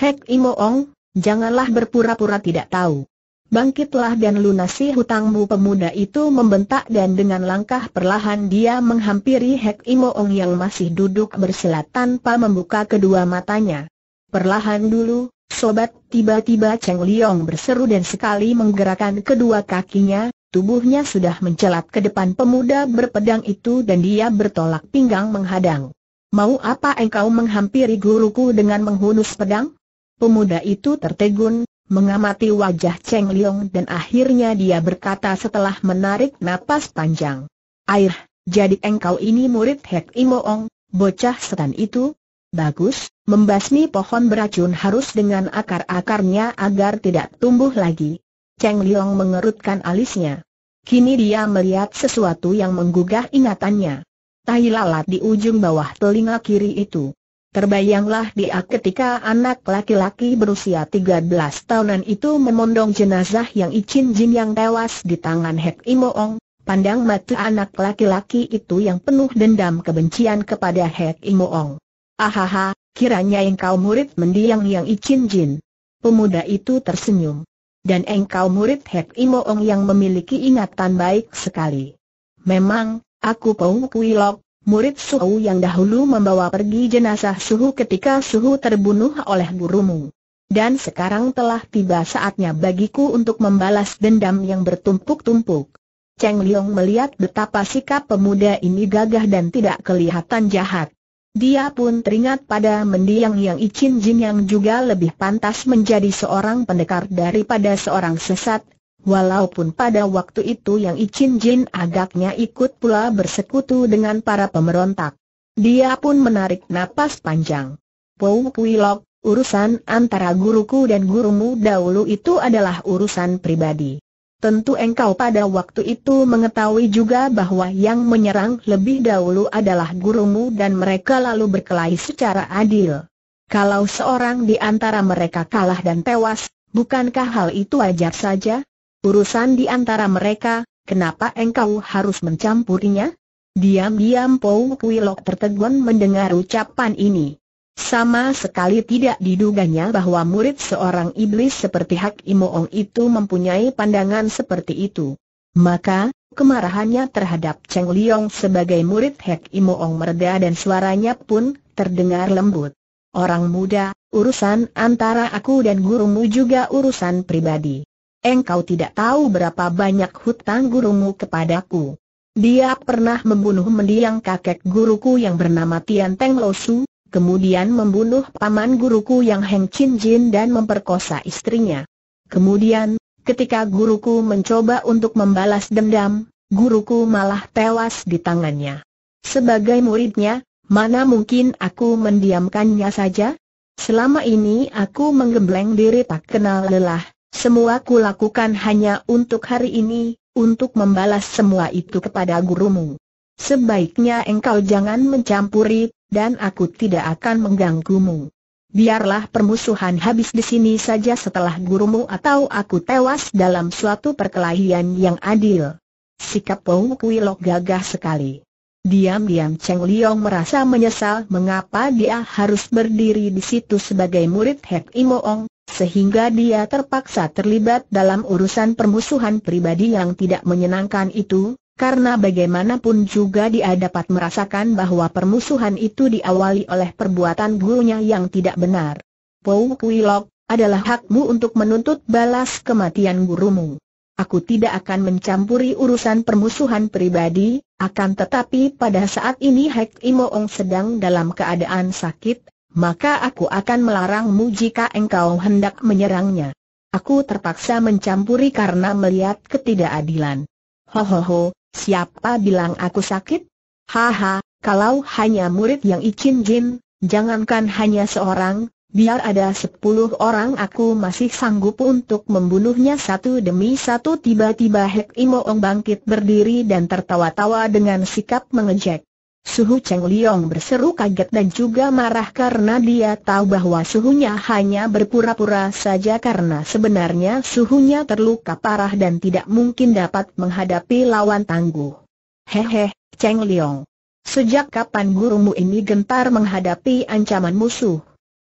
Hek Imoong, janganlah berpura-pura tidak tahu. Bangkitlah dan lunasi hutangmu pemuda itu membentak dan dengan langkah perlahan dia menghampiri Hek Imoong yang masih duduk bersila tanpa membuka kedua matanya. Perlahan dulu, sobat, tiba-tiba Cheng Liong berseru dan sekali menggerakkan kedua kakinya, Tubuhnya sudah mencelat ke depan pemuda berpedang itu dan dia bertolak pinggang menghadang. Mau apa engkau menghampiri guruku dengan menghunus pedang? Pemuda itu tertegun, mengamati wajah Cheng Liong dan akhirnya dia berkata setelah menarik napas panjang. Air, jadi engkau ini murid Hek Imoong, bocah setan itu? Bagus, membasmi pohon beracun harus dengan akar-akarnya agar tidak tumbuh lagi. Cheng Liong mengerutkan alisnya. Kini dia melihat sesuatu yang menggugah ingatannya. Tahi lalat di ujung bawah telinga kiri itu. Terbayanglah dia ketika anak laki-laki berusia 13 tahunan itu memondong jenazah yang Icin Jin yang tewas di tangan Hek Imoong, Pandang mata anak laki-laki itu yang penuh dendam kebencian kepada Hek Imoong. Ahaha, kiranya engkau murid mendiang yang Icin Jin. Pemuda itu tersenyum. Dan engkau murid Hek Imoong yang memiliki ingatan baik sekali. Memang, aku Pou Kuilok, murid Suhu yang dahulu membawa pergi jenazah Suhu ketika Suhu terbunuh oleh gurumu. Dan sekarang telah tiba saatnya bagiku untuk membalas dendam yang bertumpuk-tumpuk. Cheng Liong melihat betapa sikap pemuda ini gagah dan tidak kelihatan jahat. Dia pun teringat pada mendiang yang Icin Jin yang juga lebih pantas menjadi seorang pendekar daripada seorang sesat, walaupun pada waktu itu yang Icin Jin agaknya ikut pula bersekutu dengan para pemberontak. Dia pun menarik napas panjang. Pou lok, urusan antara guruku dan gurumu dahulu itu adalah urusan pribadi. Tentu engkau pada waktu itu mengetahui juga bahwa yang menyerang lebih dahulu adalah gurumu dan mereka lalu berkelahi secara adil. Kalau seorang di antara mereka kalah dan tewas, bukankah hal itu wajar saja? Urusan di antara mereka, kenapa engkau harus mencampurinya? Diam-diam Pou Lok tertegun mendengar ucapan ini. Sama sekali tidak diduganya bahwa murid seorang iblis seperti Hak Imoong itu mempunyai pandangan seperti itu. Maka, kemarahannya terhadap Cheng Liong sebagai murid Hak Imoong mereda dan suaranya pun terdengar lembut. Orang muda, urusan antara aku dan gurumu juga urusan pribadi. Engkau tidak tahu berapa banyak hutang gurumu kepadaku. Dia pernah membunuh mendiang kakek guruku yang bernama Tian Teng Losu, kemudian membunuh paman guruku yang Heng Chin Jin dan memperkosa istrinya. Kemudian, ketika guruku mencoba untuk membalas dendam, guruku malah tewas di tangannya. Sebagai muridnya, mana mungkin aku mendiamkannya saja? Selama ini aku menggembleng diri tak kenal lelah, semua lakukan hanya untuk hari ini, untuk membalas semua itu kepada gurumu. Sebaiknya engkau jangan mencampuri, dan aku tidak akan mengganggumu. Biarlah permusuhan habis di sini saja setelah gurumu atau aku tewas dalam suatu perkelahian yang adil. Sikap Pou Kuilok gagah sekali. Diam-diam Cheng Liong merasa menyesal mengapa dia harus berdiri di situ sebagai murid Hek Imoong, sehingga dia terpaksa terlibat dalam urusan permusuhan pribadi yang tidak menyenangkan itu, karena bagaimanapun juga dia dapat merasakan bahwa permusuhan itu diawali oleh perbuatan gurunya yang tidak benar. Pou Kuilok, adalah hakmu untuk menuntut balas kematian gurumu. Aku tidak akan mencampuri urusan permusuhan pribadi, akan tetapi pada saat ini Hek Imoong sedang dalam keadaan sakit, maka aku akan melarangmu jika engkau hendak menyerangnya. Aku terpaksa mencampuri karena melihat ketidakadilan. Hohoho, Siapa bilang aku sakit? Haha, kalau hanya murid yang izin Jin, jangankan hanya seorang, biar ada sepuluh orang aku masih sanggup untuk membunuhnya satu demi satu Tiba-tiba Hek Ong bangkit berdiri dan tertawa-tawa dengan sikap mengejek Suhu Cheng Liong berseru kaget dan juga marah karena dia tahu bahwa suhunya hanya berpura-pura saja karena sebenarnya suhunya terluka parah dan tidak mungkin dapat menghadapi lawan tangguh. Hehe, Cheng Liong. Sejak kapan gurumu ini gentar menghadapi ancaman musuh?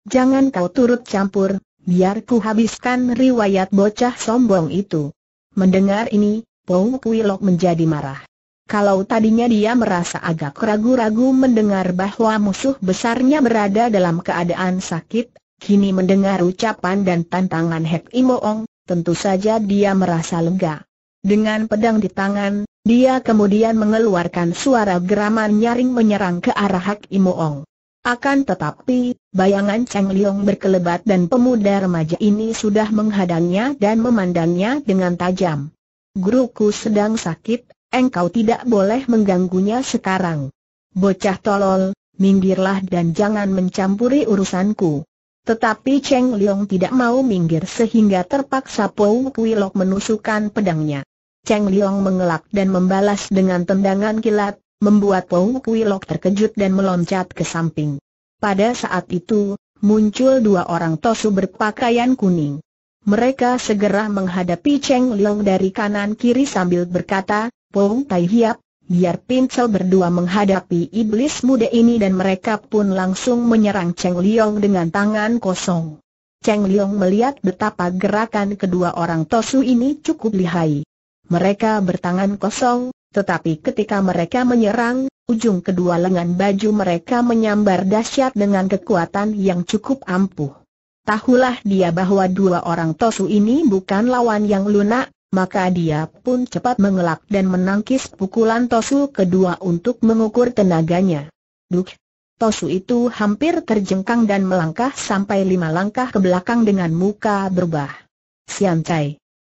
Jangan kau turut campur, biar ku habiskan riwayat bocah sombong itu. Mendengar ini, Pong Lok menjadi marah. Kalau tadinya dia merasa agak ragu-ragu mendengar bahwa musuh besarnya berada dalam keadaan sakit, kini mendengar ucapan dan tantangan Hek Imoong, tentu saja dia merasa lega. Dengan pedang di tangan, dia kemudian mengeluarkan suara geraman nyaring menyerang ke arah Hek Imoong. Akan tetapi, bayangan Cheng Liong berkelebat dan pemuda remaja ini sudah menghadangnya dan memandangnya dengan tajam. Guruku sedang sakit, Engkau tidak boleh mengganggunya sekarang. Bocah tolol, minggirlah dan jangan mencampuri urusanku. Tetapi Cheng Liong tidak mau minggir sehingga terpaksa Pou Kuilok menusukkan pedangnya. Cheng Liong mengelak dan membalas dengan tendangan kilat, membuat Pou Kuilok terkejut dan meloncat ke samping. Pada saat itu, muncul dua orang tosu berpakaian kuning. Mereka segera menghadapi Cheng Liong dari kanan kiri sambil berkata, Pung Tai Hiap, biar Pincel berdua menghadapi iblis muda ini dan mereka pun langsung menyerang Cheng Liong dengan tangan kosong. Cheng Liong melihat betapa gerakan kedua orang Tosu ini cukup lihai. Mereka bertangan kosong, tetapi ketika mereka menyerang, ujung kedua lengan baju mereka menyambar dahsyat dengan kekuatan yang cukup ampuh. Tahulah dia bahwa dua orang Tosu ini bukan lawan yang lunak, maka dia pun cepat mengelak dan menangkis pukulan Tosu kedua untuk mengukur tenaganya. Duk! Tosu itu hampir terjengkang dan melangkah sampai lima langkah ke belakang dengan muka berubah. Sian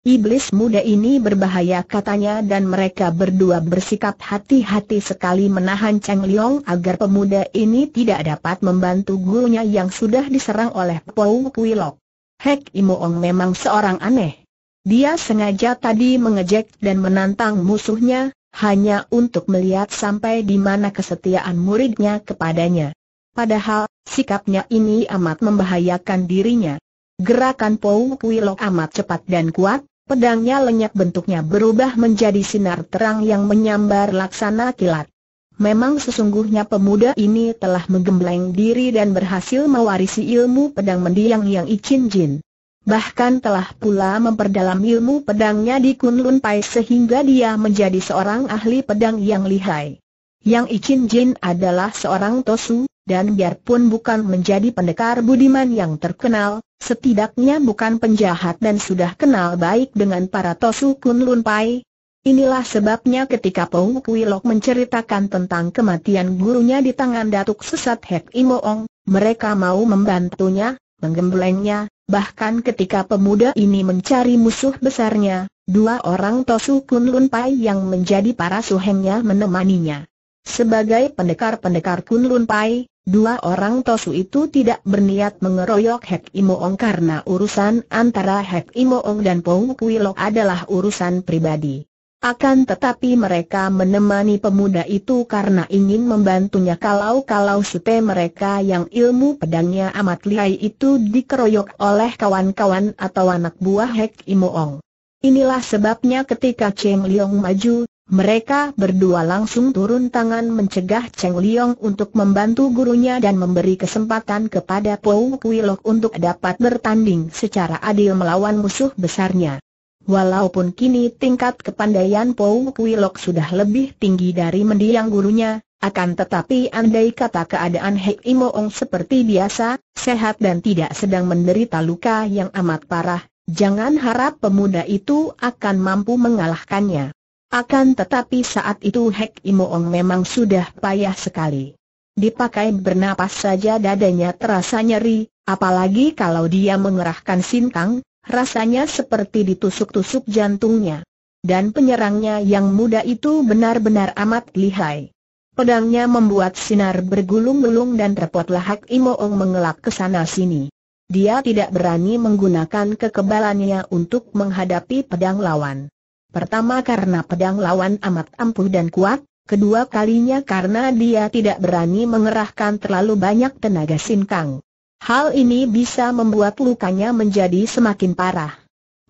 Iblis muda ini berbahaya katanya dan mereka berdua bersikap hati-hati sekali menahan Cheng Liong agar pemuda ini tidak dapat membantu gurunya yang sudah diserang oleh Pou Lok. Hek Imo Ong memang seorang aneh. Dia sengaja tadi mengejek dan menantang musuhnya, hanya untuk melihat sampai di mana kesetiaan muridnya kepadanya. Padahal, sikapnya ini amat membahayakan dirinya. Gerakan Pou Kuilok amat cepat dan kuat, pedangnya lenyap bentuknya berubah menjadi sinar terang yang menyambar laksana kilat. Memang sesungguhnya pemuda ini telah menggembleng diri dan berhasil mewarisi ilmu pedang mendiang yang Icin Jin bahkan telah pula memperdalam ilmu pedangnya di Kunlun Pai sehingga dia menjadi seorang ahli pedang yang lihai. Yang Ichin Jin adalah seorang tosu, dan biarpun bukan menjadi pendekar budiman yang terkenal, setidaknya bukan penjahat dan sudah kenal baik dengan para tosu Kunlun Pai, Inilah sebabnya ketika Pong Lok menceritakan tentang kematian gurunya di tangan Datuk Sesat Hek Imoong, mereka mau membantunya, menggemblengnya, Bahkan ketika pemuda ini mencari musuh besarnya, dua orang Tosu Kun Lun Pai yang menjadi para suhengnya menemaninya. Sebagai pendekar-pendekar Kun Lun Pai, dua orang Tosu itu tidak berniat mengeroyok Hek Imoong karena urusan antara Hek Imoong dan Pong Kui Lok adalah urusan pribadi. Akan tetapi mereka menemani pemuda itu karena ingin membantunya kalau-kalau supe mereka yang ilmu pedangnya amat lihai itu dikeroyok oleh kawan-kawan atau anak buah Hek Imoong. Inilah sebabnya ketika Cheng Liong maju, mereka berdua langsung turun tangan mencegah Cheng Liong untuk membantu gurunya dan memberi kesempatan kepada Pou Kwilok untuk dapat bertanding secara adil melawan musuh besarnya. Walaupun kini tingkat kepandaian Pou Kuilok sudah lebih tinggi dari mendiang gurunya, akan tetapi andai kata keadaan Hei Imoong seperti biasa, sehat dan tidak sedang menderita luka yang amat parah, jangan harap pemuda itu akan mampu mengalahkannya. Akan tetapi saat itu Hek Imoong memang sudah payah sekali. Dipakai bernapas saja dadanya terasa nyeri, apalagi kalau dia mengerahkan sintang. Rasanya seperti ditusuk-tusuk jantungnya. Dan penyerangnya yang muda itu benar-benar amat lihai. Pedangnya membuat sinar bergulung-gulung dan repotlah Hak Imoong mengelak ke sana-sini. Dia tidak berani menggunakan kekebalannya untuk menghadapi pedang lawan. Pertama karena pedang lawan amat ampuh dan kuat, kedua kalinya karena dia tidak berani mengerahkan terlalu banyak tenaga sinkang. Hal ini bisa membuat lukanya menjadi semakin parah.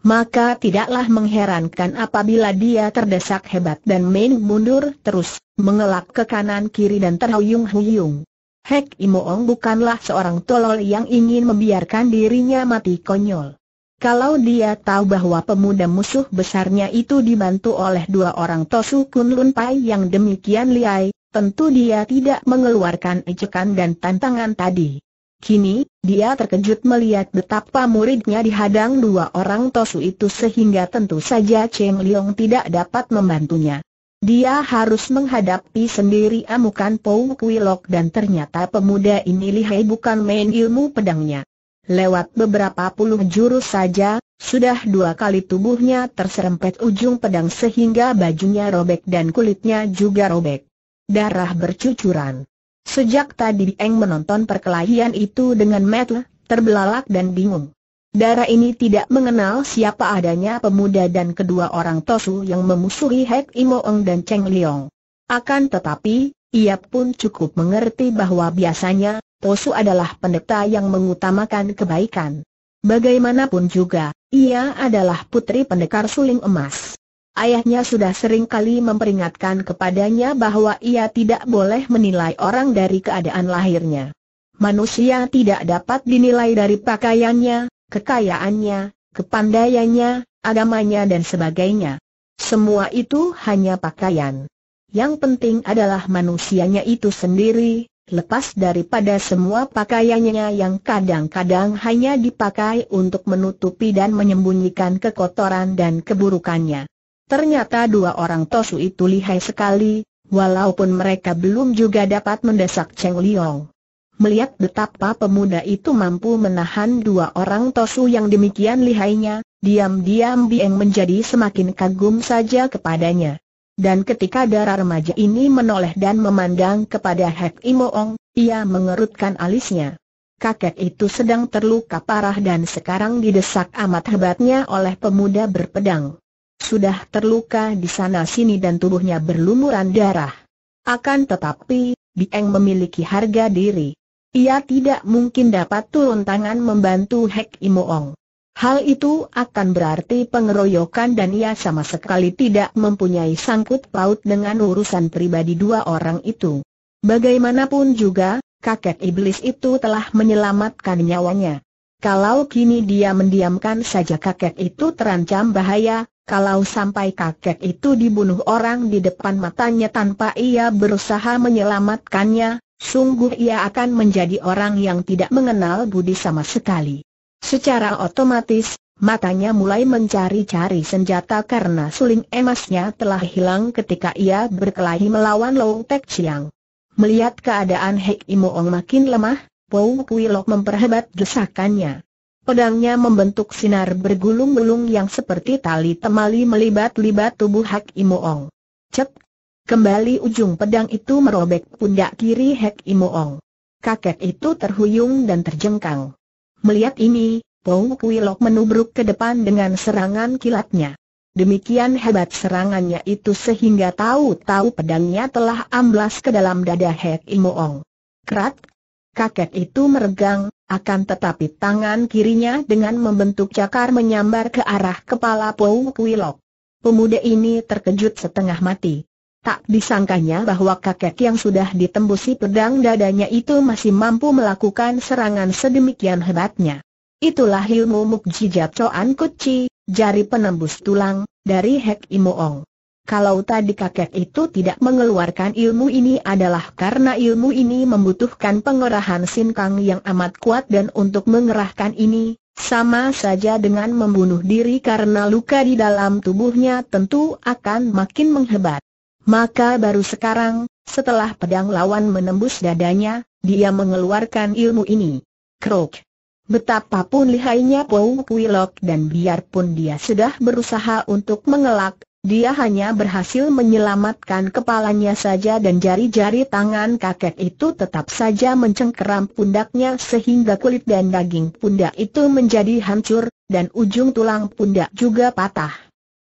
Maka tidaklah mengherankan apabila dia terdesak hebat dan main mundur terus, mengelak ke kanan kiri dan terhuyung-huyung. Hek Imoong bukanlah seorang tolol yang ingin membiarkan dirinya mati konyol. Kalau dia tahu bahwa pemuda musuh besarnya itu dibantu oleh dua orang Tosu Kun Pai yang demikian liai, tentu dia tidak mengeluarkan ejekan dan tantangan tadi. Kini, dia terkejut melihat betapa muridnya dihadang dua orang tosu itu sehingga tentu saja Cheng Liong tidak dapat membantunya. Dia harus menghadapi sendiri amukan Pou Kuilok dan ternyata pemuda ini lihai bukan main ilmu pedangnya. Lewat beberapa puluh jurus saja, sudah dua kali tubuhnya terserempet ujung pedang sehingga bajunya robek dan kulitnya juga robek. Darah bercucuran. Sejak tadi Eng menonton perkelahian itu dengan mata terbelalak dan bingung. Darah ini tidak mengenal siapa adanya pemuda dan kedua orang Tosu yang memusuhi Hek Imoeng dan Cheng Liong. Akan tetapi, ia pun cukup mengerti bahwa biasanya, Tosu adalah pendeta yang mengutamakan kebaikan. Bagaimanapun juga, ia adalah putri pendekar suling emas. Ayahnya sudah sering kali memperingatkan kepadanya bahwa ia tidak boleh menilai orang dari keadaan lahirnya. Manusia tidak dapat dinilai dari pakaiannya, kekayaannya, kepandaiannya, agamanya dan sebagainya. Semua itu hanya pakaian. Yang penting adalah manusianya itu sendiri, lepas daripada semua pakaiannya yang kadang-kadang hanya dipakai untuk menutupi dan menyembunyikan kekotoran dan keburukannya. Ternyata dua orang Tosu itu lihai sekali, walaupun mereka belum juga dapat mendesak Cheng Liong. Melihat betapa pemuda itu mampu menahan dua orang Tosu yang demikian lihainya, diam-diam Bieng menjadi semakin kagum saja kepadanya. Dan ketika darah remaja ini menoleh dan memandang kepada Hek Imoong, ia mengerutkan alisnya. Kakek itu sedang terluka parah dan sekarang didesak amat hebatnya oleh pemuda berpedang sudah terluka di sana-sini dan tubuhnya berlumuran darah. Akan tetapi, Dieng memiliki harga diri. Ia tidak mungkin dapat turun tangan membantu Hek Imoong. Hal itu akan berarti pengeroyokan dan ia sama sekali tidak mempunyai sangkut paut dengan urusan pribadi dua orang itu. Bagaimanapun juga, kakek iblis itu telah menyelamatkan nyawanya. Kalau kini dia mendiamkan saja kakek itu terancam bahaya, kalau sampai kakek itu dibunuh orang di depan matanya tanpa ia berusaha menyelamatkannya, sungguh ia akan menjadi orang yang tidak mengenal budi sama sekali. Secara otomatis, matanya mulai mencari-cari senjata karena suling emasnya telah hilang ketika ia berkelahi melawan Long Tek Chiang. Melihat keadaan Hek Imoong makin lemah, Pou Kui Lok memperhebat desakannya. Pedangnya membentuk sinar bergulung-gulung yang seperti tali temali melibat-libat tubuh Hek Imoong. Cep! Kembali ujung pedang itu merobek pundak kiri Hek Imoong. Kakek itu terhuyung dan terjengkang. Melihat ini, Pong Kuilok menubruk ke depan dengan serangan kilatnya. Demikian hebat serangannya itu sehingga tahu-tahu pedangnya telah amblas ke dalam dada Hek Imoong. Kerat, Kakek itu meregang, akan tetapi tangan kirinya dengan membentuk cakar menyambar ke arah kepala Pou Kuilok. Pemuda ini terkejut setengah mati. Tak disangkanya bahwa kakek yang sudah ditembusi pedang dadanya itu masih mampu melakukan serangan sedemikian hebatnya. Itulah ilmu mukjizat Coan Kuci, jari penembus tulang, dari Hek Imoong. Kalau tadi kakek itu tidak mengeluarkan ilmu ini adalah karena ilmu ini membutuhkan pengerahan sinkang yang amat kuat dan untuk mengerahkan ini, sama saja dengan membunuh diri karena luka di dalam tubuhnya tentu akan makin menghebat. Maka baru sekarang, setelah pedang lawan menembus dadanya, dia mengeluarkan ilmu ini. Krok. Betapapun lihainya Pou Lok dan biarpun dia sudah berusaha untuk mengelak, dia hanya berhasil menyelamatkan kepalanya saja dan jari-jari tangan kakek itu tetap saja mencengkeram pundaknya sehingga kulit dan daging pundak itu menjadi hancur, dan ujung tulang pundak juga patah.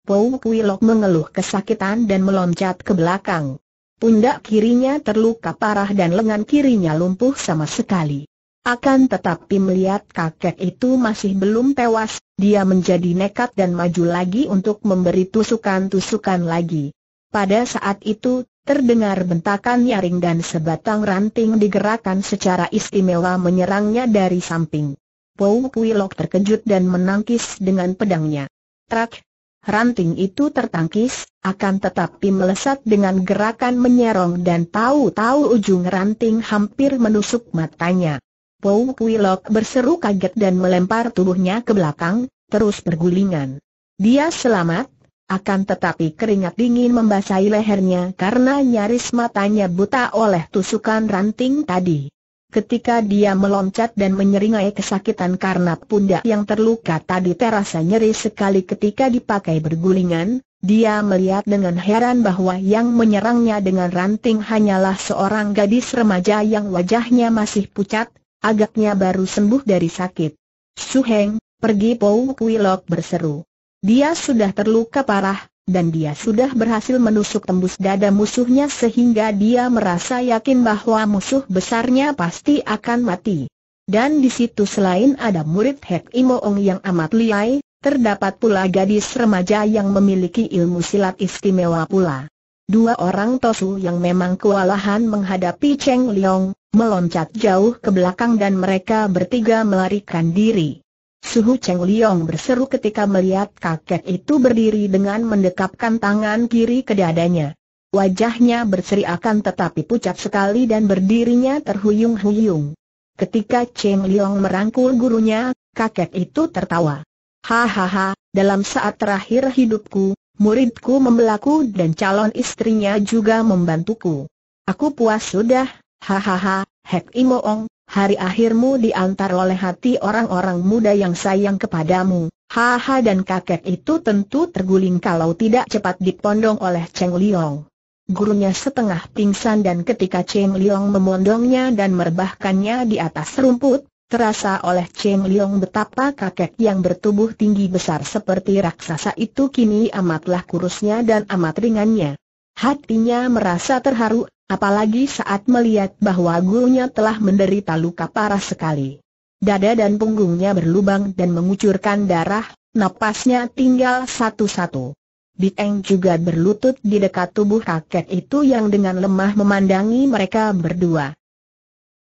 Pou Kuilok mengeluh kesakitan dan meloncat ke belakang. Pundak kirinya terluka parah dan lengan kirinya lumpuh sama sekali. Akan tetapi melihat kakek itu masih belum tewas, dia menjadi nekat dan maju lagi untuk memberi tusukan-tusukan lagi. Pada saat itu, terdengar bentakan nyaring dan sebatang ranting digerakkan secara istimewa menyerangnya dari samping. Pou Kuilok terkejut dan menangkis dengan pedangnya. Trak! Ranting itu tertangkis, akan tetapi melesat dengan gerakan menyerong dan tahu-tahu ujung ranting hampir menusuk matanya. Pou Kuilok berseru kaget dan melempar tubuhnya ke belakang, terus bergulingan. Dia selamat, akan tetapi keringat dingin membasahi lehernya karena nyaris matanya buta oleh tusukan ranting tadi. Ketika dia meloncat dan menyeringai kesakitan karena pundak yang terluka tadi terasa nyeri sekali ketika dipakai bergulingan, dia melihat dengan heran bahwa yang menyerangnya dengan ranting hanyalah seorang gadis remaja yang wajahnya masih pucat, Agaknya baru sembuh dari sakit. Su Heng, pergi Pou Kui Lok berseru. Dia sudah terluka parah, dan dia sudah berhasil menusuk tembus dada musuhnya sehingga dia merasa yakin bahwa musuh besarnya pasti akan mati. Dan di situ selain ada murid Hek Imoong yang amat liai, terdapat pula gadis remaja yang memiliki ilmu silat istimewa pula. Dua orang Tosu yang memang kewalahan menghadapi Cheng Liang meloncat jauh ke belakang dan mereka bertiga melarikan diri. Suhu Cheng Liang berseru ketika melihat kakek itu berdiri dengan mendekapkan tangan kiri ke dadanya. Wajahnya berseri akan tetapi pucat sekali dan berdirinya terhuyung-huyung. Ketika Cheng Liang merangkul gurunya, kakek itu tertawa. Hahaha, dalam saat terakhir hidupku, muridku membelaku dan calon istrinya juga membantuku. Aku puas sudah, hahaha, Hek Imoong, hari akhirmu diantar oleh hati orang-orang muda yang sayang kepadamu. Haha dan kakek itu tentu terguling kalau tidak cepat dipondong oleh Cheng Liong. Gurunya setengah pingsan dan ketika Cheng Liong memondongnya dan merebahkannya di atas rumput, Terasa oleh Cheng Liong betapa kakek yang bertubuh tinggi besar seperti raksasa itu kini amatlah kurusnya dan amat ringannya. Hatinya merasa terharu, apalagi saat melihat bahwa gurunya telah menderita luka parah sekali. Dada dan punggungnya berlubang dan mengucurkan darah, napasnya tinggal satu-satu. Bieng juga berlutut di dekat tubuh kakek itu yang dengan lemah memandangi mereka berdua.